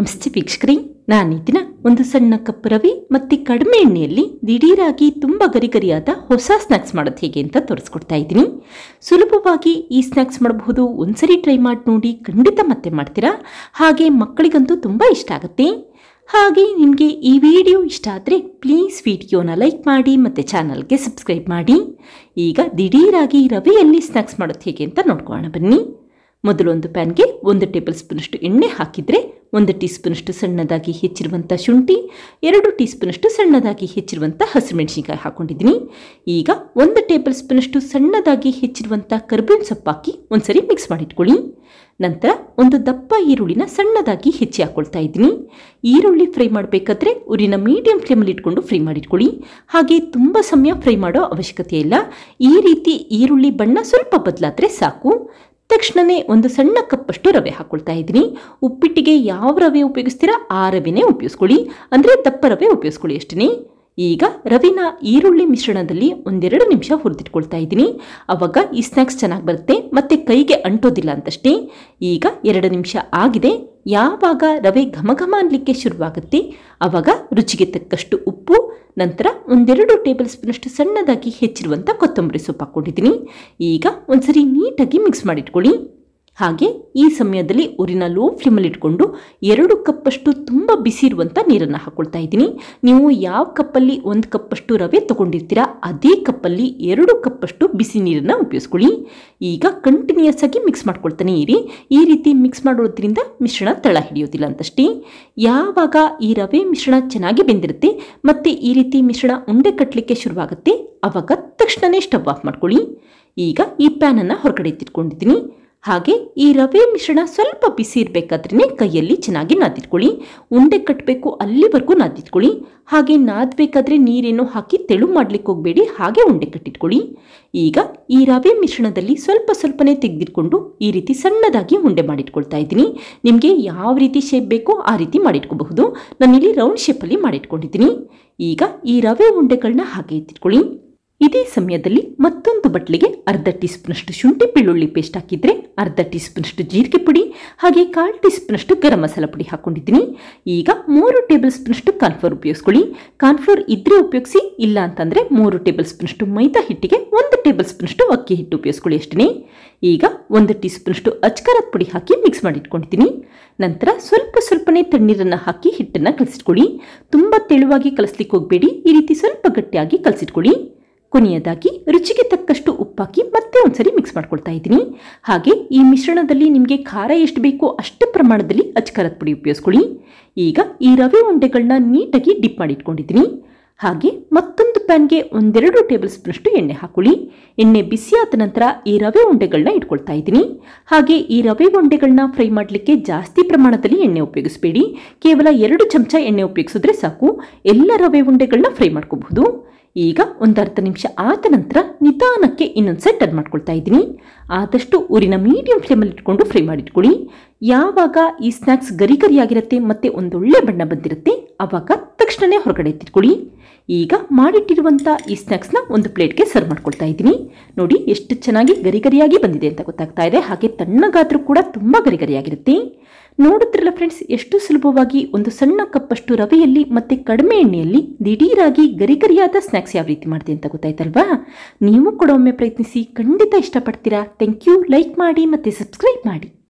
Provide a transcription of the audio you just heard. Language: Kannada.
ನಮಸ್ತೆ ವೀಕ್ಷಕರಿ ನಾನಿದಿನ ಒಂದು ಸಣ್ಣ ಕಪ್ ರವಿ ಮತ್ತು ಕಡಿಮೆ ಎಣ್ಣೆಯಲ್ಲಿ ದಿಢೀರಾಗಿ ತುಂಬ ಗರಿಗರಿಯಾದ ಹೊಸ ಸ್ನ್ಯಾಕ್ಸ್ ಮಾಡೋದು ಹೇಗೆ ಅಂತ ತೋರಿಸ್ಕೊಡ್ತಾ ಇದ್ದೀನಿ ಸುಲಭವಾಗಿ ಈ ಸ್ನ್ಯಾಕ್ಸ್ ಮಾಡಬಹುದು ಒಂದ್ಸರಿ ಟ್ರೈ ಮಾಡಿ ನೋಡಿ ಖಂಡಿತ ಮತ್ತೆ ಮಾಡ್ತೀರಾ ಹಾಗೆ ಮಕ್ಕಳಿಗಂತೂ ತುಂಬ ಇಷ್ಟ ಆಗುತ್ತೆ ಹಾಗೆ ನಿಮಗೆ ಈ ವಿಡಿಯೋ ಇಷ್ಟ ಆದರೆ ಪ್ಲೀಸ್ ವಿಡಿಯೋನ ಲೈಕ್ ಮಾಡಿ ಮತ್ತು ಚಾನಲ್ಗೆ ಸಬ್ಸ್ಕ್ರೈಬ್ ಮಾಡಿ ಈಗ ದಿಢೀರಾಗಿ ರವೆಯಲ್ಲಿ ಸ್ನ್ಯಾಕ್ಸ್ ಮಾಡೋದು ಹೇಗೆ ಅಂತ ನೋಡ್ಕೊಳ್ಳೋಣ ಬನ್ನಿ ಮೊದಲೊಂದು ಪ್ಯಾನ್ಗೆ ಒಂದು ಟೇಬಲ್ ಸ್ಪೂನಷ್ಟು ಎಣ್ಣೆ ಹಾಕಿದರೆ ಒಂದು ಟೀ ಸ್ಪೂನಷ್ಟು ಸಣ್ಣದಾಗಿ ಹೆಚ್ಚಿರುವಂಥ ಶುಂಠಿ ಎರಡು ಟೀ ಸ್ಪೂನಷ್ಟು ಸಣ್ಣದಾಗಿ ಹೆಚ್ಚಿರುವಂಥ ಮೆಣಸಿನಕಾಯಿ ಹಾಕ್ಕೊಂಡಿದ್ದೀನಿ ಈಗ ಒಂದು ಟೇಬಲ್ ಸ್ಪೂನಷ್ಟು ಸಣ್ಣದಾಗಿ ಹೆಚ್ಚಿರುವಂಥ ಕರ್ಬೇವಿನ ಸೊಪ್ಪು ಹಾಕಿ ಸರಿ ಮಿಕ್ಸ್ ಮಾಡಿಟ್ಕೊಳ್ಳಿ ನಂತರ ಒಂದು ದಪ್ಪ ಈರುಳ್ಳಿನ ಸಣ್ಣದಾಗಿ ಹೆಚ್ಚಿ ಹಾಕ್ಕೊಳ್ತಾ ಇದ್ದೀನಿ ಈರುಳ್ಳಿ ಫ್ರೈ ಮಾಡಬೇಕಾದ್ರೆ ಉರಿನ ಮೀಡಿಯಂ ಫ್ಲೇಮಲ್ಲಿ ಇಟ್ಕೊಂಡು ಫ್ರೈ ಮಾಡಿಟ್ಕೊಳ್ಳಿ ಹಾಗೆ ತುಂಬ ಸಮಯ ಫ್ರೈ ಮಾಡೋ ಅವಶ್ಯಕತೆ ಇಲ್ಲ ಈ ರೀತಿ ಈರುಳ್ಳಿ ಬಣ್ಣ ಸ್ವಲ್ಪ ಬದಲಾದರೆ ಸಾಕು ತಕ್ಷಣವೇ ಒಂದು ಸಣ್ಣ ಕಪ್ಪಷ್ಟು ರವೆ ಹಾಕ್ಕೊಳ್ತಾ ಇದ್ದೀನಿ ಉಪ್ಪಿಟ್ಟಿಗೆ ಯಾವ ರವೆ ಉಪಯೋಗಿಸ್ತೀರಾ ಆ ರವೆನೇ ಉಪಯೋಗಿಸ್ಕೊಳ್ಳಿ ಅಂದರೆ ದಪ್ಪ ರವೆ ಉಪಯೋಗಿಸ್ಕೊಳ್ಳಿ ಅಷ್ಟೇ ಈಗ ರವಿನ ಈರುಳ್ಳಿ ಮಿಶ್ರಣದಲ್ಲಿ ಒಂದೆರಡು ನಿಮಿಷ ಹುರಿದಿಟ್ಕೊಳ್ತಾ ಇದ್ದೀನಿ ಆವಾಗ ಈ ಸ್ನ್ಯಾಕ್ಸ್ ಚೆನ್ನಾಗಿ ಬರುತ್ತೆ ಮತ್ತು ಕೈಗೆ ಅಂಟೋದಿಲ್ಲ ಅಂತಷ್ಟೇ ಈಗ ಎರಡು ನಿಮಿಷ ಆಗಿದೆ ಯಾವಾಗ ರವೆ ಘಮ ಘಮ ಅನ್ಲಿಕ್ಕೆ ಶುರುವಾಗುತ್ತೆ ಆವಾಗ ರುಚಿಗೆ ತಕ್ಕಷ್ಟು ಉಪ್ಪು ನಂತರ ಒಂದೆರಡು ಟೇಬಲ್ ಸ್ಪೂನಷ್ಟು ಸಣ್ಣದಾಗಿ ಹೆಚ್ಚಿರುವಂಥ ಕೊತ್ತಂಬರಿ ಸೊಪ್ಪು ಹಾಕ್ಕೊಂಡಿದ್ದೀನಿ ಈಗ ಒಂದ್ಸರಿ ನೀಟಾಗಿ ಮಿಕ್ಸ್ ಮಾಡಿಟ್ಕೊಳ್ಳಿ ಹಾಗೆ ಈ ಸಮಯದಲ್ಲಿ ಊರಿನ ಲೋ ಫ್ಲೇಮಲ್ಲಿ ಇಟ್ಕೊಂಡು ಎರಡು ಕಪ್ಪಷ್ಟು ತುಂಬ ಬಿಸಿ ಇರುವಂಥ ನೀರನ್ನು ಹಾಕ್ಕೊಳ್ತಾ ಇದ್ದೀನಿ ನೀವು ಯಾವ ಕಪ್ಪಲ್ಲಿ ಒಂದು ಕಪ್ಪಷ್ಟು ರವೆ ತೊಗೊಂಡಿರ್ತೀರಾ ಅದೇ ಕಪ್ಪಲ್ಲಿ ಎರಡು ಕಪ್ಪಷ್ಟು ಬಿಸಿ ನೀರನ್ನು ಉಪಯೋಗಿಸ್ಕೊಳ್ಳಿ ಈಗ ಕಂಟಿನ್ಯೂಸ್ ಆಗಿ ಮಿಕ್ಸ್ ಮಾಡ್ಕೊಳ್ತಾನೆ ಇರಿ ಈ ರೀತಿ ಮಿಕ್ಸ್ ಮಾಡೋದ್ರಿಂದ ಮಿಶ್ರಣ ತಳ ಹಿಡಿಯೋದಿಲ್ಲ ಅಂತಷ್ಟೇ ಯಾವಾಗ ಈ ರವೆ ಮಿಶ್ರಣ ಚೆನ್ನಾಗಿ ಬೆಂದಿರುತ್ತೆ ಮತ್ತು ಈ ರೀತಿ ಮಿಶ್ರಣ ಉಂಡೆ ಕಟ್ಟಲಿಕ್ಕೆ ಶುರುವಾಗುತ್ತೆ ಆವಾಗ ತಕ್ಷಣವೇ ಸ್ಟವ್ ಆಫ್ ಮಾಡ್ಕೊಳ್ಳಿ ಈಗ ಈ ಪ್ಯಾನನ್ನು ಹೊರಗಡೆ ಎತ್ತಿಟ್ಕೊಂಡಿದ್ದೀನಿ ಹಾಗೆ ಈ ರವೆ ಮಿಶ್ರಣ ಸ್ವಲ್ಪ ಬಿಸಿ ಇರಬೇಕಾದ್ರೆ ಕೈಯಲ್ಲಿ ಚೆನ್ನಾಗಿ ನಾದಿಟ್ಕೊಳ್ಳಿ ಉಂಡೆ ಕಟ್ಟಬೇಕು ಅಲ್ಲಿವರೆಗೂ ನಾದಿಟ್ಕೊಳ್ಳಿ ಹಾಗೆ ನಾದಬೇಕಾದ್ರೆ ನೀರೇನು ಹಾಕಿ ತೆಳು ಮಾಡಲಿಕ್ಕೆ ಹೋಗಬೇಡಿ ಹಾಗೆ ಉಂಡೆ ಕಟ್ಟಿಟ್ಕೊಳ್ಳಿ ಈಗ ಈ ರವೆ ಮಿಶ್ರಣದಲ್ಲಿ ಸ್ವಲ್ಪ ಸ್ವಲ್ಪನೇ ತೆಗೆದಿಟ್ಕೊಂಡು ಈ ರೀತಿ ಸಣ್ಣದಾಗಿ ಉಂಡೆ ಮಾಡಿಟ್ಕೊಳ್ತಾ ಇದ್ದೀನಿ ನಿಮಗೆ ಯಾವ ರೀತಿ ಶೇಪ್ ಬೇಕೋ ಆ ರೀತಿ ಮಾಡಿಟ್ಕೋಬಹುದು ನಾನಿಲ್ಲಿ ರೌಂಡ್ ಶೇಪಲ್ಲಿ ಮಾಡಿಟ್ಕೊಂಡಿದ್ದೀನಿ ಈಗ ಈ ರವೆ ಉಂಡೆಗಳನ್ನ ಹಾಗೆ ಎತ್ತಿಟ್ಕೊಳ್ಳಿ ಇದೇ ಸಮಯದಲ್ಲಿ ಮತ್ತೊಂದು ಬಟ್ಲಿಗೆ ಅರ್ಧ ಟೀ ಸ್ಪೂನಷ್ಟು ಶುಂಠಿ ಬೆಳ್ಳುಳ್ಳಿ ಪೇಸ್ಟ್ ಹಾಕಿದರೆ ಅರ್ಧ ಟೀ ಸ್ಪೂನಷ್ಟು ಜೀರಿಗೆ ಪುಡಿ ಹಾಗೆ ಕಾಲು ಟೀ ಸ್ಪೂನಷ್ಟು ಗರಂ ಮಸಾಲ ಪುಡಿ ಹಾಕೊಂಡಿದ್ದೀನಿ ಈಗ ಮೂರು ಟೇಬಲ್ ಸ್ಪೂನಷ್ಟು ಕಾನ್ಫ್ಲೋರ್ ಉಪಯೋಗಿಸ್ಕೊಳ್ಳಿ ಕಾನ್ಫ್ಲೋರ್ ಇದ್ರೆ ಉಪಯೋಗಿಸಿ ಇಲ್ಲ ಅಂತಂದರೆ ಮೂರು ಟೇಬಲ್ ಸ್ಪೂನಷ್ಟು ಮೈದಾ ಹಿಟ್ಟಿಗೆ ಒಂದು ಟೇಬಲ್ ಸ್ಪೂನಷ್ಟು ಅಕ್ಕಿ ಹಿಟ್ಟು ಉಪಯೋಗಿಸ್ಕೊಳ್ಳಿ ಅಷ್ಟೇ ಈಗ ಒಂದು ಟೀ ಸ್ಪೂನಷ್ಟು ಪುಡಿ ಹಾಕಿ ಮಿಕ್ಸ್ ಮಾಡಿಟ್ಕೊಂಡಿದ್ದೀನಿ ನಂತರ ಸ್ವಲ್ಪ ಸ್ವಲ್ಪನೇ ತಣ್ಣೀರನ್ನು ಹಾಕಿ ಹಿಟ್ಟನ್ನು ಕಲಸಿಟ್ಕೊಳ್ಳಿ ತುಂಬ ತೆಳುವಾಗಿ ಕಲಿಸ್ಲಿಕ್ಕೆ ಹೋಗಬೇಡಿ ಈ ರೀತಿ ಸ್ವಲ್ಪ ಗಟ್ಟಿಯಾಗಿ ಕಲಸಿಟ್ಕೊಳ್ಳಿ ಕೊನೆಯದಾಗಿ ರುಚಿಗೆ ತಕ್ಕಷ್ಟು ಉಪ್ಪಾಕಿ ಮತ್ತೆ ಒಂದ್ಸರಿ ಮಿಕ್ಸ್ ಮಾಡ್ಕೊಳ್ತಾ ಇದ್ದೀನಿ ಹಾಗೆ ಈ ಮಿಶ್ರಣದಲ್ಲಿ ನಿಮಗೆ ಖಾರ ಎಷ್ಟು ಬೇಕೋ ಅಷ್ಟು ಪ್ರಮಾಣದಲ್ಲಿ ಅಚ್ಕಾರದ ಪುಡಿ ಉಪಯೋಗಿಸ್ಕೊಳ್ಳಿ ಈಗ ಈ ರವೆ ಉಂಡೆಗಳನ್ನ ನೀಟಾಗಿ ಡಿಪ್ ಮಾಡಿ ಇಟ್ಕೊಂಡಿದ್ದೀನಿ ಹಾಗೆ ಮತ್ತೊಂದು ಪ್ಯಾನ್ಗೆ ಒಂದೆರಡು ಟೇಬಲ್ ಸ್ಪೂನಷ್ಟು ಎಣ್ಣೆ ಹಾಕೊಳ್ಳಿ ಎಣ್ಣೆ ಬಿಸಿ ಆದ ನಂತರ ಈ ರವೆ ಉಂಡೆಗಳನ್ನ ಇಟ್ಕೊಳ್ತಾ ಇದ್ದೀನಿ ಹಾಗೆ ಈ ರವೆ ಉಂಡೆಗಳನ್ನ ಫ್ರೈ ಮಾಡಲಿಕ್ಕೆ ಜಾಸ್ತಿ ಪ್ರಮಾಣದಲ್ಲಿ ಎಣ್ಣೆ ಉಪಯೋಗಿಸಬೇಡಿ ಕೇವಲ ಎರಡು ಚಮಚ ಎಣ್ಣೆ ಉಪಯೋಗಿಸಿದ್ರೆ ಸಾಕು ಎಲ್ಲ ರವೆ ಉಂಡೆಗಳನ್ನ ಫ್ರೈ ಮಾಡ್ಕೋಬಹುದು ಈಗ ಒಂದು ಅರ್ಧ ನಿಮಿಷ ಆದ ನಂತರ ನಿಧಾನಕ್ಕೆ ಇನ್ನೊಂದು ಸೆಟ್ ಅದು ಮಾಡ್ಕೊಳ್ತಾ ಇದ್ದೀನಿ ಆದಷ್ಟು ಊರಿನ ಮೀಡಿಯಂ ಫ್ಲೇಮಲ್ಲಿ ಇಟ್ಕೊಂಡು ಫ್ರೈ ಮಾಡಿಟ್ಕೊಳ್ಳಿ ಯಾವಾಗ ಈ ಸ್ನ್ಯಾಕ್ಸ್ ಗರಿ ಗರಿಯಾಗಿರುತ್ತೆ ಮತ್ತು ಒಂದೊಳ್ಳೆ ಬಣ್ಣ ಬಂದಿರುತ್ತೆ ಆವಾಗ ತಕ್ಷಣವೇ ಹೊರಗಡೆ ಎತ್ತಿಟ್ಕೊಳ್ಳಿ ಈಗ ಮಾಡಿಟ್ಟಿರುವಂಥ ಈ ಸ್ನ್ಯಾಕ್ಸ್ನ ಒಂದು ಪ್ಲೇಟ್ಗೆ ಸರ್ವ್ ಮಾಡ್ಕೊಳ್ತಾ ಇದ್ದೀನಿ ನೋಡಿ ಎಷ್ಟು ಚೆನ್ನಾಗಿ ಗರಿ ಗರಿಯಾಗಿ ಬಂದಿದೆ ಅಂತ ಗೊತ್ತಾಗ್ತಾ ಇದೆ ಹಾಗೆ ತಣ್ಣಗಾದರೂ ಕೂಡ ತುಂಬ ಗರಿಗರಿಯಾಗಿರುತ್ತೆ ನೋಡುತ್ತಿರಲ್ಲ ಫ್ರೆಂಡ್ಸ್ ಎಷ್ಟು ಸುಲಭವಾಗಿ ಒಂದು ಸಣ್ಣ ಕಪ್ಪಷ್ಟು ರವೆಯಲ್ಲಿ ಮತ್ತು ಕಡಿಮೆ ಎಣ್ಣೆಯಲ್ಲಿ ದಿಢೀರಾಗಿ ಗರಿಗರಿಯಾದ ಸ್ನ್ಯಾಕ್ಸ್ ಯಾವ ರೀತಿ ಮಾಡ್ತೀನಿ ಅಂತ ಗೊತ್ತಾಯ್ತಲ್ವಾ ನೀವು ಕೂಡ ಒಮ್ಮೆ ಪ್ರಯತ್ನಿಸಿ ಖಂಡಿತ ಇಷ್ಟಪಡ್ತೀರಾ ಥ್ಯಾಂಕ್ ಯು ಲೈಕ್ ಮಾಡಿ ಮತ್ತು ಸಬ್ಸ್ಕ್ರೈಬ್ ಮಾಡಿ